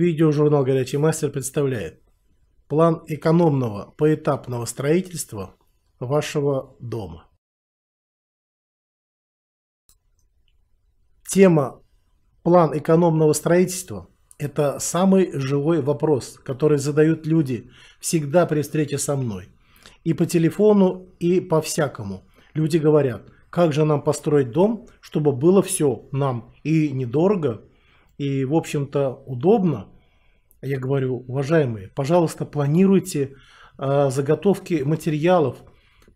Видеожурнал «Горячий мастер» представляет план экономного поэтапного строительства вашего дома. Тема «План экономного строительства» – это самый живой вопрос, который задают люди всегда при встрече со мной. И по телефону, и по-всякому. Люди говорят, как же нам построить дом, чтобы было все нам и недорого, и, в общем-то, удобно. Я говорю, уважаемые, пожалуйста, планируйте э, заготовки материалов,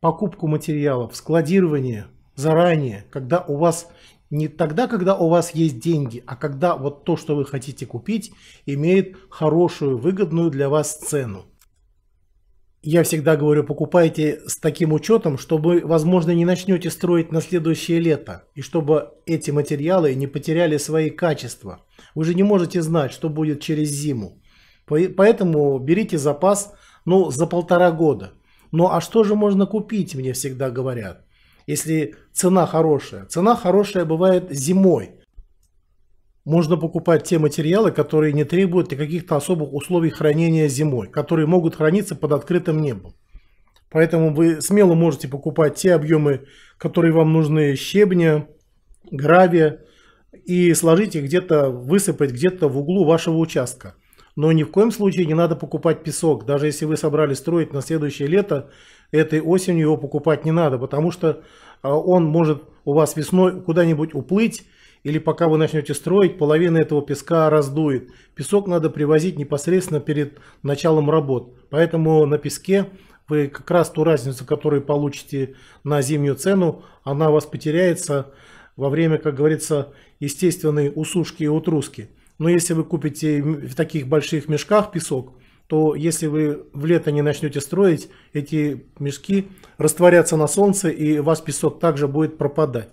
покупку материалов, складирование заранее, когда у вас не тогда, когда у вас есть деньги, а когда вот то, что вы хотите купить, имеет хорошую, выгодную для вас цену я всегда говорю, покупайте с таким учетом, чтобы, возможно, не начнете строить на следующее лето, и чтобы эти материалы не потеряли свои качества. Вы же не можете знать, что будет через зиму. Поэтому берите запас, ну, за полтора года. Ну, а что же можно купить, мне всегда говорят, если цена хорошая. Цена хорошая бывает зимой – можно покупать те материалы, которые не требуют каких-то особых условий хранения зимой, которые могут храниться под открытым небом. Поэтому вы смело можете покупать те объемы, которые вам нужны щебня, гравия, и сложить их где-то, высыпать где-то в углу вашего участка. Но ни в коем случае не надо покупать песок. Даже если вы собрались строить на следующее лето, этой осенью его покупать не надо, потому что а, он может у вас весной куда-нибудь уплыть, или пока вы начнете строить, половина этого песка раздует. Песок надо привозить непосредственно перед началом работ. Поэтому на песке вы как раз ту разницу, которую получите на зимнюю цену, она у вас потеряется во время, как говорится, естественной усушки и утруски. Но если вы купите в таких больших мешках песок, то если вы в лето не начнете строить, эти мешки растворятся на солнце и вас песок также будет пропадать.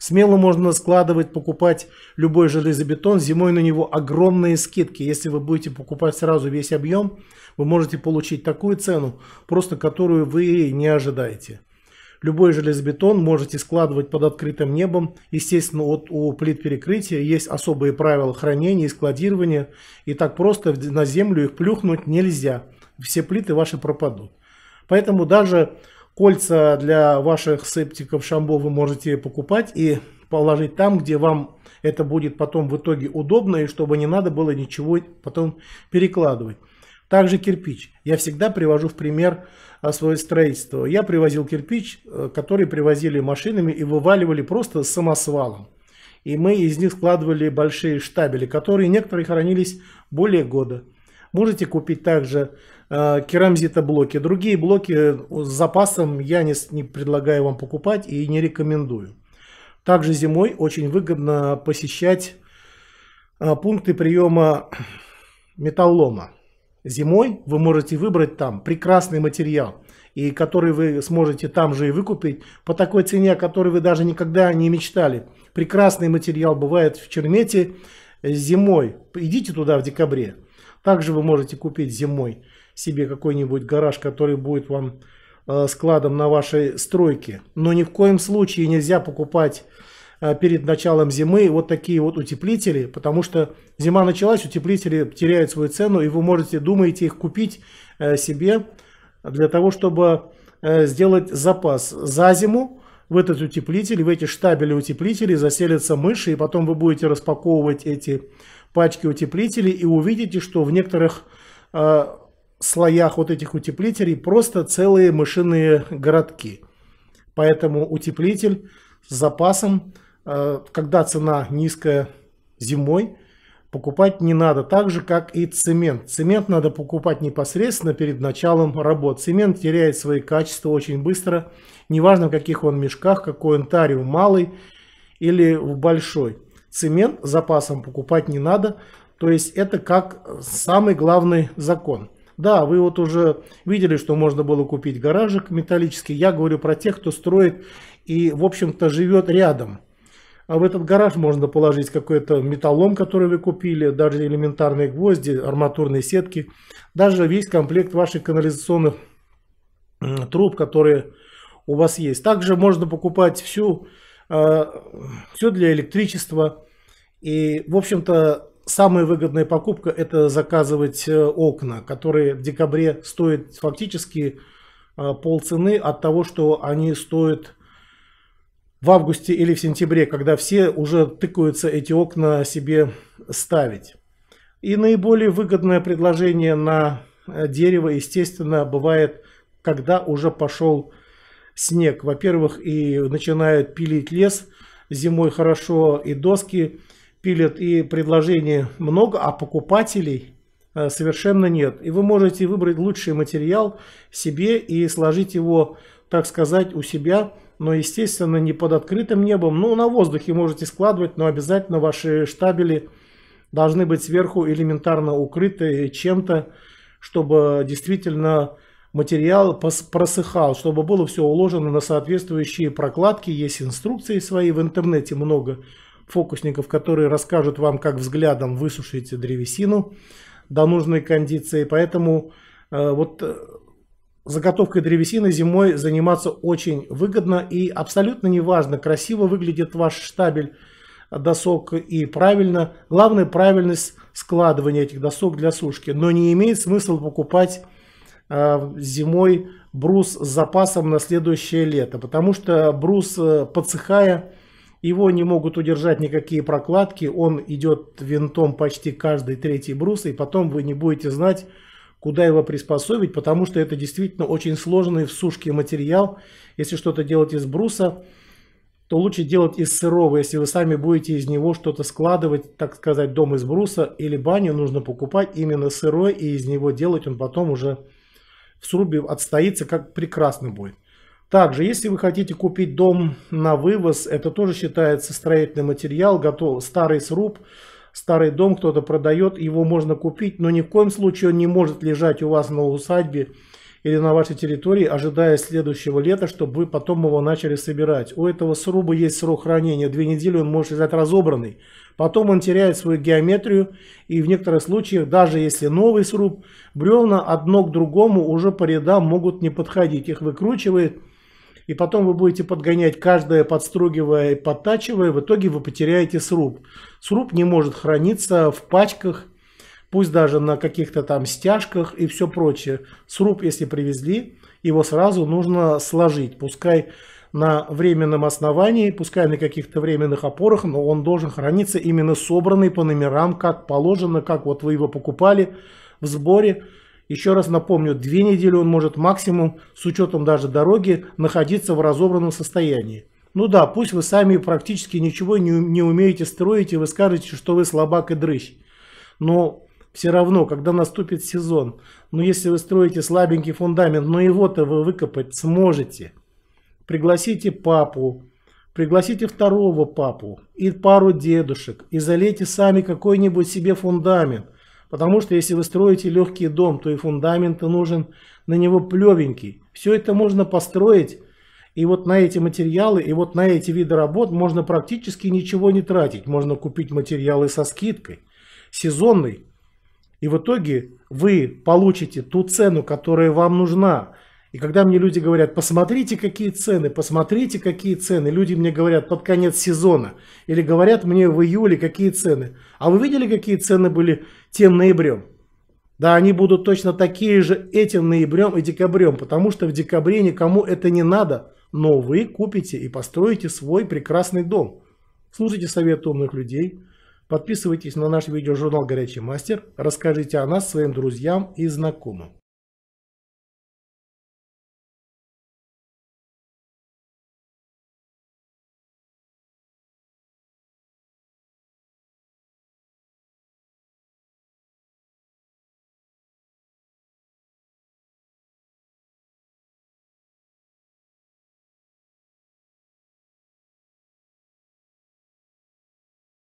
Смело можно складывать, покупать любой железобетон. Зимой на него огромные скидки. Если вы будете покупать сразу весь объем, вы можете получить такую цену, просто которую вы не ожидаете. Любой железобетон можете складывать под открытым небом. Естественно, от, у плит перекрытия есть особые правила хранения и складирования. И так просто на землю их плюхнуть нельзя. Все плиты ваши пропадут. Поэтому даже Кольца для ваших септиков шамбо вы можете покупать и положить там, где вам это будет потом в итоге удобно и чтобы не надо было ничего потом перекладывать. Также кирпич. Я всегда привожу в пример а, свое строительство. Я привозил кирпич, э, который привозили машинами и вываливали просто самосвалом. И мы из них складывали большие штабели, которые некоторые хранились более года. Можете купить также Э, керамзитоблоки. Другие блоки с запасом я не, не предлагаю вам покупать и не рекомендую. Также зимой очень выгодно посещать э, пункты приема металлома. Зимой вы можете выбрать там прекрасный материал, и который вы сможете там же и выкупить по такой цене, о которой вы даже никогда не мечтали. Прекрасный материал бывает в Чермете зимой. Идите туда в декабре. Также вы можете купить зимой себе какой-нибудь гараж, который будет вам э, складом на вашей стройке. Но ни в коем случае нельзя покупать э, перед началом зимы вот такие вот утеплители, потому что зима началась, утеплители теряют свою цену, и вы можете, думаете, их купить э, себе для того, чтобы сделать запас за зиму. В этот утеплитель, в эти штабели утеплителей заселятся мыши, и потом вы будете распаковывать эти пачки утеплителей и увидите, что в некоторых слоях вот этих утеплителей просто целые мышиные городки. Поэтому утеплитель с запасом, э, когда цена низкая зимой, покупать не надо. Так же, как и цемент. Цемент надо покупать непосредственно перед началом работ. Цемент теряет свои качества очень быстро. Неважно, в каких он мешках, какой он тариум, малый или большой. Цемент запасом покупать не надо. То есть это как самый главный закон – да, вы вот уже видели, что можно было купить гаражик металлический. Я говорю про тех, кто строит и, в общем-то, живет рядом. А в этот гараж можно положить какой-то металлом, который вы купили, даже элементарные гвозди, арматурные сетки, даже весь комплект ваших канализационных труб, которые у вас есть. Также можно покупать всю, э, а, все для электричества. И, в общем-то, самая выгодная покупка это заказывать э, окна, которые в декабре стоят фактически э, полцены от того, что они стоят в августе или в сентябре, когда все уже тыкаются эти окна себе ставить. И наиболее выгодное предложение на э, дерево, естественно, бывает, когда уже пошел снег. Во-первых, и начинают пилить лес, зимой хорошо и доски, пилят и предложений много, а покупателей э, совершенно нет. И вы можете выбрать лучший материал себе и сложить его, так сказать, у себя, но, естественно, не под открытым небом. Ну, на воздухе можете складывать, но обязательно ваши штабели должны быть сверху элементарно укрыты чем-то, чтобы действительно материал просыхал, чтобы было все уложено на соответствующие прокладки. Есть инструкции свои в интернете много фокусников, которые расскажут вам, как взглядом высушить древесину до нужной кондиции. Поэтому э, вот э, заготовкой древесины зимой заниматься очень выгодно и абсолютно неважно, красиво выглядит ваш штабель э, досок и правильно. Главное правильность складывания этих досок для сушки. Но не имеет смысла покупать зимой брус с запасом на следующее лето, потому что брус, подсыхая, его не могут удержать никакие прокладки, он идет винтом почти каждый третий брус, и потом вы не будете знать, куда его приспособить, потому что это действительно очень сложный в сушке материал. Если что-то делать из бруса, то лучше делать из сырого, если вы сами будете из него что-то складывать, так сказать, дом из бруса или баню, нужно покупать именно сырой и из него делать, он потом уже в срубе отстоится, как прекрасно будет. Также, если вы хотите купить дом на вывоз, это тоже считается строительный материал, готов, старый сруб, старый дом кто-то продает, его можно купить, но ни в коем случае он не может лежать у вас на усадьбе или на вашей территории, ожидая следующего лета, чтобы вы потом его начали собирать. У этого сруба есть срок хранения, две недели он может лежать разобранный. Потом он теряет свою геометрию и в некоторых случаях, даже если новый сруб, бревна одно к другому уже по рядам могут не подходить. Их выкручивает и потом вы будете подгонять каждое, подстругивая и подтачивая, в итоге вы потеряете сруб. Сруб не может храниться в пачках, пусть даже на каких-то там стяжках и все прочее. Сруб, если привезли, его сразу нужно сложить, пускай на временном основании, пускай на каких-то временных опорах, но он должен храниться именно собранный по номерам, как положено, как вот вы его покупали в сборе, еще раз напомню, две недели он может максимум, с учетом даже дороги, находиться в разобранном состоянии. Ну да, пусть вы сами практически ничего не, не умеете строить и вы скажете, что вы слабак и дрыщ. Но все равно, когда наступит сезон, ну если вы строите слабенький фундамент, но ну его-то вы выкопать сможете. Пригласите папу, пригласите второго папу и пару дедушек и залейте сами какой-нибудь себе фундамент – Потому что если вы строите легкий дом, то и фундамент нужен на него плевенький. Все это можно построить. И вот на эти материалы, и вот на эти виды работ можно практически ничего не тратить. Можно купить материалы со скидкой, сезонный. И в итоге вы получите ту цену, которая вам нужна. И когда мне люди говорят, посмотрите, какие цены, посмотрите, какие цены. Люди мне говорят под конец сезона. Или говорят мне в июле, какие цены. А вы видели, какие цены были тем ноябрем? Да, они будут точно такие же этим ноябрем и декабрем, потому что в декабре никому это не надо, но вы купите и построите свой прекрасный дом. Слушайте совет умных людей, подписывайтесь на наш видеожурнал «Горячий мастер», расскажите о нас своим друзьям и знакомым.